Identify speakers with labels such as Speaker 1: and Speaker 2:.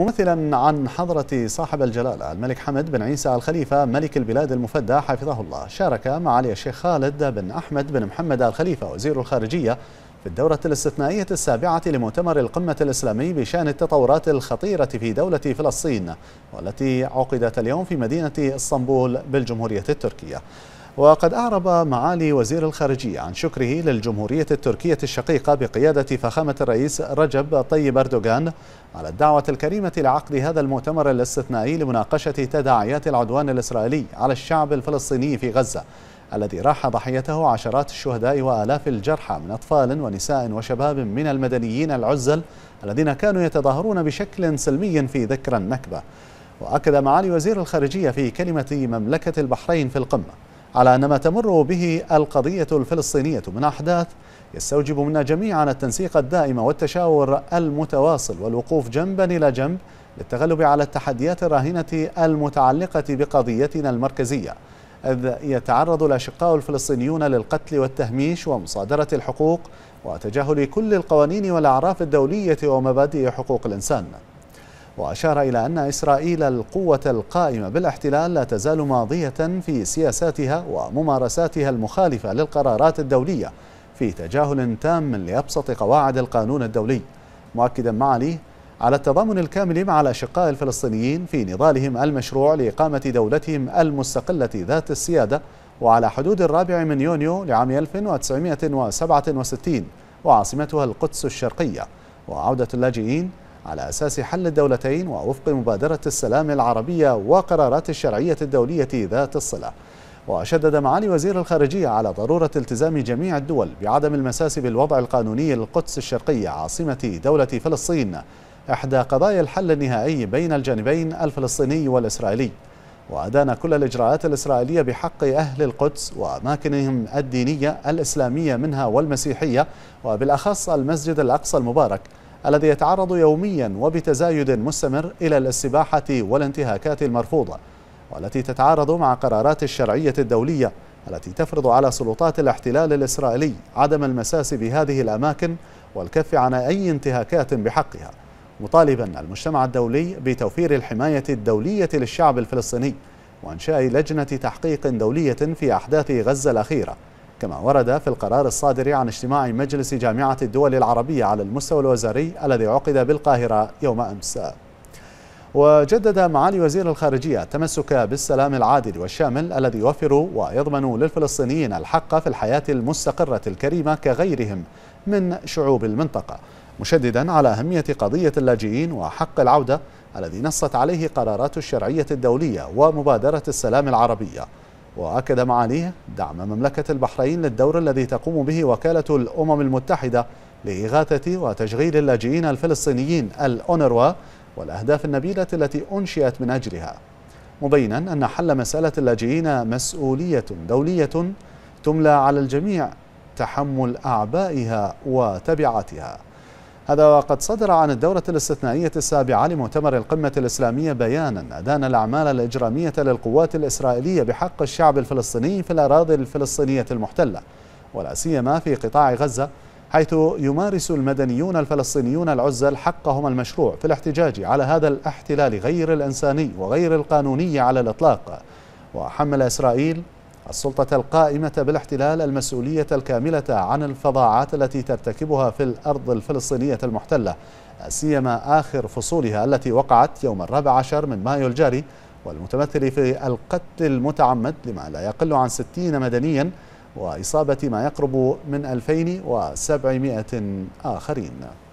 Speaker 1: ممثلا عن حضرة صاحب الجلالة الملك حمد بن عيسى الخليفة ملك البلاد المفدى حفظه الله شارك معالي الشيخ خالد بن أحمد بن محمد الخليفة وزير الخارجية في الدورة الاستثنائية السابعة لمؤتمر القمة الإسلامي بشأن التطورات الخطيرة في دولة فلسطين والتي عقدت اليوم في مدينة اسطنبول بالجمهورية التركية وقد أعرب معالي وزير الخارجية عن شكره للجمهورية التركية الشقيقة بقيادة فخامة الرئيس رجب طيب أردوغان على الدعوة الكريمة لعقد هذا المؤتمر الاستثنائي لمناقشة تداعيات العدوان الإسرائيلي على الشعب الفلسطيني في غزة الذي راح ضحيته عشرات الشهداء وآلاف الجرحى من أطفال ونساء وشباب من المدنيين العزل الذين كانوا يتظاهرون بشكل سلمي في ذكرى النكبة وأكد معالي وزير الخارجية في كلمة مملكة البحرين في القمة على أن ما تمر به القضية الفلسطينية من أحداث يستوجب منا جميعا التنسيق الدائم والتشاور المتواصل والوقوف جنبا إلى جنب للتغلب على التحديات الراهنة المتعلقة بقضيتنا المركزية إذ يتعرض الأشقاء الفلسطينيون للقتل والتهميش ومصادرة الحقوق وتجاهل كل القوانين والأعراف الدولية ومبادئ حقوق الإنسان وأشار إلى أن إسرائيل القوة القائمة بالاحتلال لا تزال ماضية في سياساتها وممارساتها المخالفة للقرارات الدولية في تجاهل تام لأبسط قواعد القانون الدولي مؤكدا معاليه على التضامن الكامل مع الأشقاء الفلسطينيين في نضالهم المشروع لإقامة دولتهم المستقلة ذات السيادة وعلى حدود الرابع من يونيو لعام 1967 وعاصمتها القدس الشرقية وعودة اللاجئين على أساس حل الدولتين ووفق مبادرة السلام العربية وقرارات الشرعية الدولية ذات الصلة وشدد معالي وزير الخارجية على ضرورة التزام جميع الدول بعدم المساس بالوضع القانوني للقدس الشرقية عاصمة دولة فلسطين إحدى قضايا الحل النهائي بين الجانبين الفلسطيني والإسرائيلي وأدان كل الإجراءات الإسرائيلية بحق أهل القدس وأماكنهم الدينية الإسلامية منها والمسيحية وبالأخص المسجد الأقصى المبارك الذي يتعرض يوميا وبتزايد مستمر إلى الاستباحة والانتهاكات المرفوضة والتي تتعارض مع قرارات الشرعية الدولية التي تفرض على سلطات الاحتلال الإسرائيلي عدم المساس بهذه الأماكن والكف عن أي انتهاكات بحقها مطالبا المجتمع الدولي بتوفير الحماية الدولية للشعب الفلسطيني وإنشاء لجنة تحقيق دولية في أحداث غزة الأخيرة كما ورد في القرار الصادر عن اجتماع مجلس جامعة الدول العربية على المستوى الوزاري الذي عقد بالقاهرة يوم أمس وجدد معالي وزير الخارجية التمسك بالسلام العادل والشامل الذي يوفر ويضمن للفلسطينيين الحق في الحياة المستقرة الكريمة كغيرهم من شعوب المنطقة مشددا على أهمية قضية اللاجئين وحق العودة الذي نصت عليه قرارات الشرعية الدولية ومبادرة السلام العربية وأكد معانيه دعم مملكة البحرين للدور الذي تقوم به وكالة الأمم المتحدة لإغاثة وتشغيل اللاجئين الفلسطينيين الأونروا والأهداف النبيلة التي أنشئت من أجلها مبينا أن حل مسألة اللاجئين مسؤولية دولية تملى على الجميع تحمل أعبائها وتبعاتها هذا وقد صدر عن الدورة الاستثنائية السابعة لمؤتمر القمة الإسلامية بيانا أدان الأعمال الإجرامية للقوات الإسرائيلية بحق الشعب الفلسطيني في الأراضي الفلسطينية المحتلة ولا سيما في قطاع غزة حيث يمارس المدنيون الفلسطينيون العزل حقهم المشروع في الاحتجاج على هذا الاحتلال غير الإنساني وغير القانوني على الإطلاق وحمل إسرائيل السلطة القائمة بالاحتلال المسؤولية الكاملة عن الفظاعات التي ترتكبها في الأرض الفلسطينية المحتلة سيما آخر فصولها التي وقعت يوم الرابع عشر من مايو الجاري والمتمثل في القتل المتعمد لما لا يقل عن ستين مدنيا وإصابة ما يقرب من 2700 آخرين